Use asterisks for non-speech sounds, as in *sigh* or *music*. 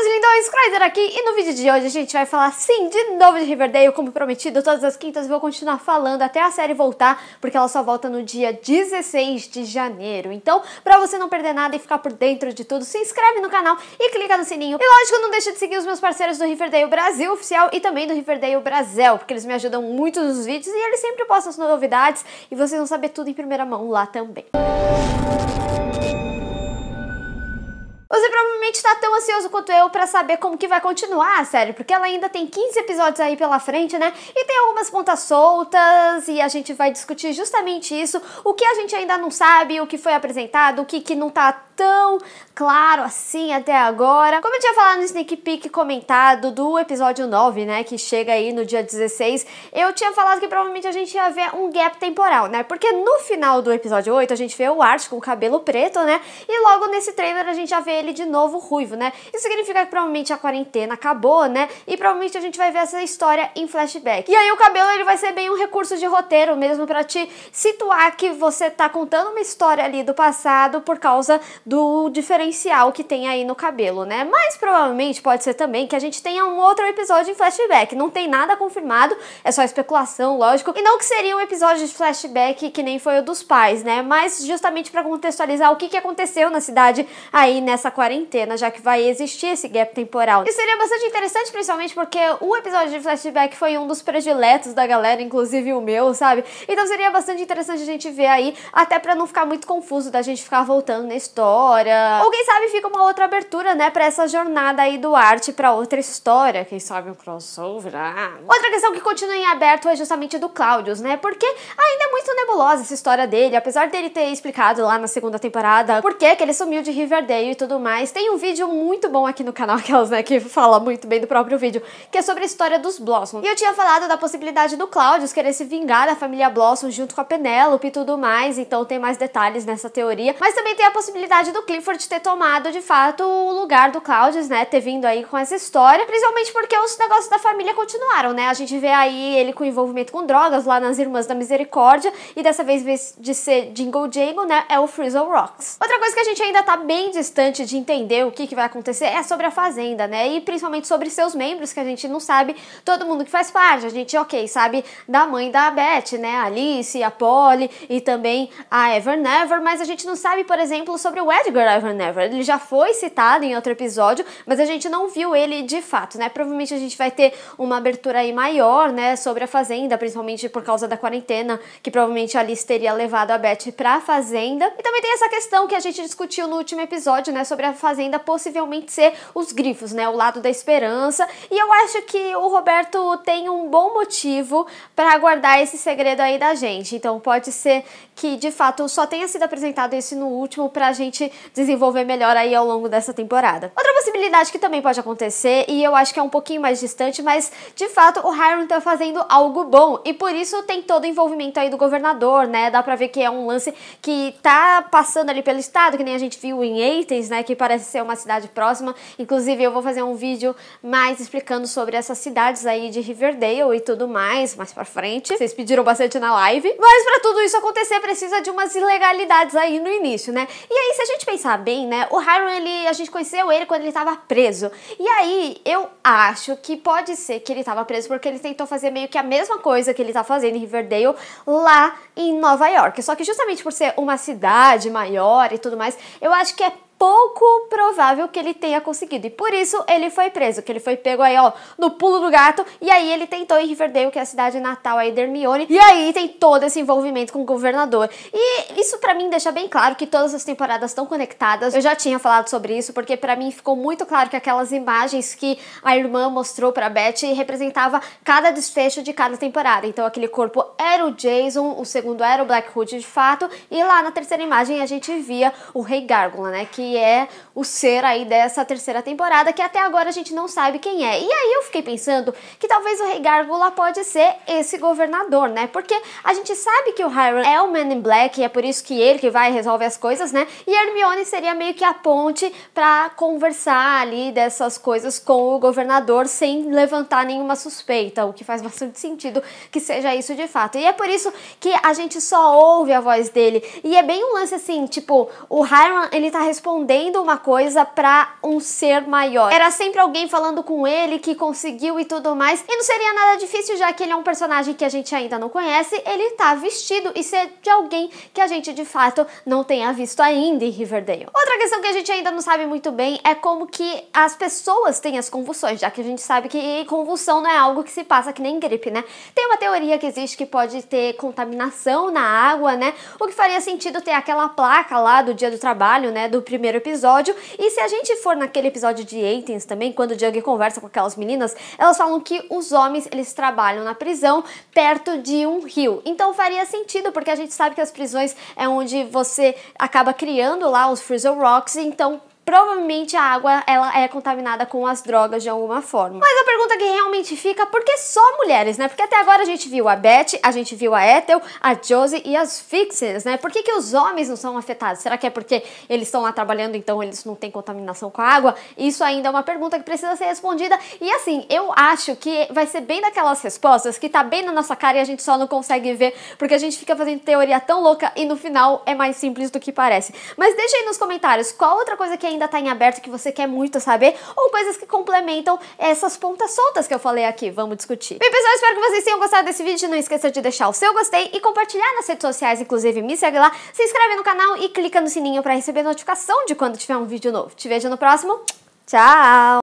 É lindões? Scrider aqui e no vídeo de hoje a gente vai falar sim de novo de Riverdale, como prometido, todas as quintas vou continuar falando até a série voltar, porque ela só volta no dia 16 de janeiro. Então, pra você não perder nada e ficar por dentro de tudo, se inscreve no canal e clica no sininho. E lógico, não deixa de seguir os meus parceiros do Riverdale Brasil Oficial e também do Riverdale Brasil, porque eles me ajudam muito nos vídeos e eles sempre postam as novidades e vocês vão saber tudo em primeira mão lá também. Música você provavelmente está tão ansioso quanto eu para saber como que vai continuar a série, porque ela ainda tem 15 episódios aí pela frente, né? E tem algumas pontas soltas e a gente vai discutir justamente isso, o que a gente ainda não sabe, o que foi apresentado, o que, que não tá tão claro assim até agora. Como eu tinha falado no sneak peek comentado do episódio 9, né, que chega aí no dia 16, eu tinha falado que provavelmente a gente ia ver um gap temporal, né? Porque no final do episódio 8 a gente vê o Art com o cabelo preto, né? E logo nesse trailer a gente já vê ele de novo ruivo, né? Isso significa que provavelmente a quarentena acabou, né? E provavelmente a gente vai ver essa história em flashback. E aí o cabelo ele vai ser bem um recurso de roteiro mesmo para te situar que você tá contando uma história ali do passado por causa do diferencial que tem aí no cabelo, né? Mas provavelmente pode ser também que a gente tenha um outro episódio em flashback. Não tem nada confirmado, é só especulação, lógico. E não que seria um episódio de flashback que nem foi o dos pais, né? Mas justamente para contextualizar o que, que aconteceu na cidade aí nessa essa quarentena, já que vai existir esse gap temporal. E seria bastante interessante, principalmente porque o episódio de flashback foi um dos prediletos da galera, inclusive o meu, sabe? Então seria bastante interessante a gente ver aí, até para não ficar muito confuso da gente ficar voltando na história. Ou quem sabe fica uma outra abertura, né, para essa jornada aí do arte para outra história, quem sabe um crossover. Ah. Outra questão que continua em aberto é justamente do Claudius, né? Porque ainda é muito nebulosa essa história dele, apesar dele ter explicado lá na segunda temporada por que ele sumiu de Riverdale e tudo mais. Tem um vídeo muito bom aqui no canal, *laughs* aquelas, né, que fala muito bem do próprio vídeo, que é sobre a história dos Blossom. E eu tinha falado da possibilidade do Claudius querer se vingar da família Blossom junto com a Penélope e tudo mais, então tem mais detalhes nessa teoria. Mas também tem a possibilidade do Clifford ter tomado, de fato, o lugar do Claudius, né, ter vindo aí com essa história, principalmente porque os negócios da família continuaram, né? A gente vê aí ele com envolvimento com drogas lá nas Irmãs da Misericórdia, e dessa vez, de ser Jingle Jangle, né, é o Frizzle Rocks. Outra coisa que a gente ainda tá bem distante de entender o que, que vai acontecer é sobre a Fazenda, né? E principalmente sobre seus membros, que a gente não sabe todo mundo que faz parte. A gente, ok, sabe da mãe da Beth, né? A Alice, a Polly e também a Ever Never, mas a gente não sabe, por exemplo, sobre o Edgar Ever Never. Ele já foi citado em outro episódio, mas a gente não viu ele de fato, né? Provavelmente a gente vai ter uma abertura aí maior, né? Sobre a Fazenda, principalmente por causa da quarentena, que provavelmente a Alice teria levado a Beth pra Fazenda. E também tem essa questão que a gente discutiu no último episódio, né? Sobre sobre a Fazenda possivelmente ser os grifos, né? O lado da esperança. E eu acho que o Roberto tem um bom motivo para guardar esse segredo aí da gente. Então pode ser que de fato só tenha sido apresentado esse no último para a gente desenvolver melhor aí ao longo dessa temporada. Outra possibilidade que também pode acontecer, e eu acho que é um pouquinho mais distante, mas de fato o Hiram tá fazendo algo bom e por isso tem todo o envolvimento aí do governador, né? Dá pra ver que é um lance que tá passando ali pelo estado, que nem a gente viu em Athens, né? aqui parece ser uma cidade próxima. Inclusive, eu vou fazer um vídeo mais explicando sobre essas cidades aí de Riverdale e tudo mais, mais pra frente. Vocês pediram bastante na live. Mas para tudo isso acontecer, precisa de umas ilegalidades aí no início, né? E aí, se a gente pensar bem, né, o Hiram, ele, a gente conheceu ele quando ele tava preso. E aí, eu acho que pode ser que ele tava preso porque ele tentou fazer meio que a mesma coisa que ele tá fazendo em Riverdale lá em Nova York. Só que justamente por ser uma cidade maior e tudo mais, eu acho que é pouco provável que ele tenha conseguido. E por isso ele foi preso, que ele foi pego aí, ó, no pulo do gato. E aí ele tentou em Riverdale, que é a cidade natal aí de Hermione. E aí tem todo esse envolvimento com o governador. E isso para mim deixa bem claro que todas as temporadas estão conectadas. Eu já tinha falado sobre isso, porque para mim ficou muito claro que aquelas imagens que a irmã mostrou para Beth representava cada desfecho de cada temporada. Então aquele corpo era o Jason, o segundo era o Black Hood de fato, e lá na terceira imagem a gente via o Rei Gárgula, né, que é o ser aí dessa terceira temporada, que até agora a gente não sabe quem é. E aí eu fiquei pensando que talvez o Rei Gárgula pode ser esse governador, né? Porque a gente sabe que o Hiram é o Man in Black e é por isso que ele que vai resolve as coisas, né? E Hermione seria meio que a ponte para conversar ali dessas coisas com o governador sem levantar nenhuma suspeita, o que faz *laughs* bastante sentido que seja isso de fato. E é por isso que a gente só ouve a voz dele. E é bem um lance assim, tipo, o Hiram, ele tá respondendo escondendo uma coisa para um ser maior. Era sempre alguém falando com ele que conseguiu e tudo mais. E não seria nada difícil, já que ele é um personagem que a gente ainda não conhece, ele tá vestido e ser de alguém que a gente de fato não tenha visto ainda em Riverdale. Outra questão que a gente ainda não sabe muito bem é como que as pessoas têm as convulsões, já que a gente sabe que convulsão não é algo que se passa que nem gripe, né? Tem uma teoria que existe que pode ter contaminação na água, né? O que faria sentido ter aquela placa lá do dia do trabalho, né? Do primeiro primeiro episódio. E se a gente for naquele episódio de Athens também, quando o Jung conversa com aquelas meninas, elas falam que os homens eles trabalham na prisão perto de um rio. Então faria sentido, porque a gente sabe que as prisões é onde você acaba criando lá os Frizzle Rocks, então provavelmente a água ela é contaminada com as drogas de alguma forma. Mas a pergunta que realmente fica, por que só mulheres, né? Porque até agora a gente viu a Beth, a gente viu a Ethel, a Josie e as Fixes, né? Por que, que os homens não são afetados? Será que é porque eles estão lá trabalhando, então eles não têm contaminação com a água? Isso ainda é uma pergunta que precisa ser respondida. E assim, eu acho que vai ser bem daquelas respostas que tá bem na nossa cara e a gente só não consegue ver, porque a gente fica fazendo teoria tão louca e no final é mais simples do que parece. Mas deixa aí nos comentários qual outra coisa que é ainda está em aberto que você quer muito saber, ou coisas que complementam essas pontas soltas que eu falei aqui. Vamos discutir. Bem, pessoal, espero que vocês tenham gostado desse vídeo. Não esqueça de deixar o seu gostei e compartilhar nas redes sociais, inclusive me segue lá, se inscreve no canal e clica no sininho para receber notificação de quando tiver um vídeo novo. Te vejo no próximo. Tchau!